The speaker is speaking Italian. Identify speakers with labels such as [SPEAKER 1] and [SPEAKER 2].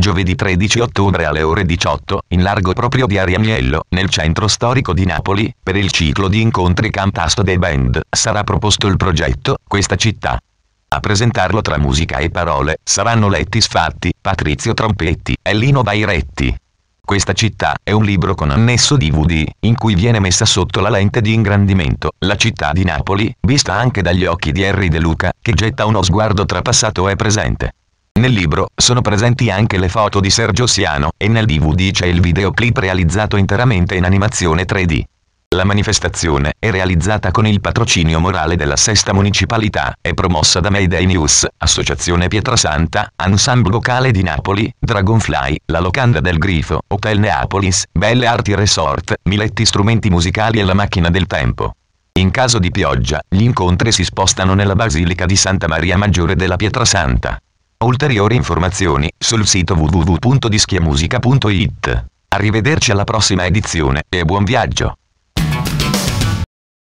[SPEAKER 1] giovedì 13 ottobre alle ore 18, in largo proprio di Ariagnello, nel centro storico di Napoli, per il ciclo di incontri Cantasto dei Band, sarà proposto il progetto Questa città. A presentarlo tra musica e parole saranno letti sfatti Patrizio Trompetti e Lino Bairetti. Questa città è un libro con annesso DVD, in cui viene messa sotto la lente di ingrandimento la città di Napoli, vista anche dagli occhi di Harry De Luca, che getta uno sguardo tra passato e presente. Nel libro sono presenti anche le foto di Sergio Siano e nel DVD c'è il videoclip realizzato interamente in animazione 3D. La manifestazione è realizzata con il patrocinio morale della Sesta Municipalità, è promossa da Mayday News, Associazione Pietrasanta, Ensemble Vocale di Napoli, Dragonfly, La Locanda del Grifo, Hotel Neapolis, Belle Arti Resort, Miletti Strumenti Musicali e La Macchina del Tempo. In caso di pioggia, gli incontri si spostano nella Basilica di Santa Maria Maggiore della Pietrasanta. Ulteriori informazioni sul sito www.dischiamusica.it. Arrivederci alla prossima edizione e buon viaggio!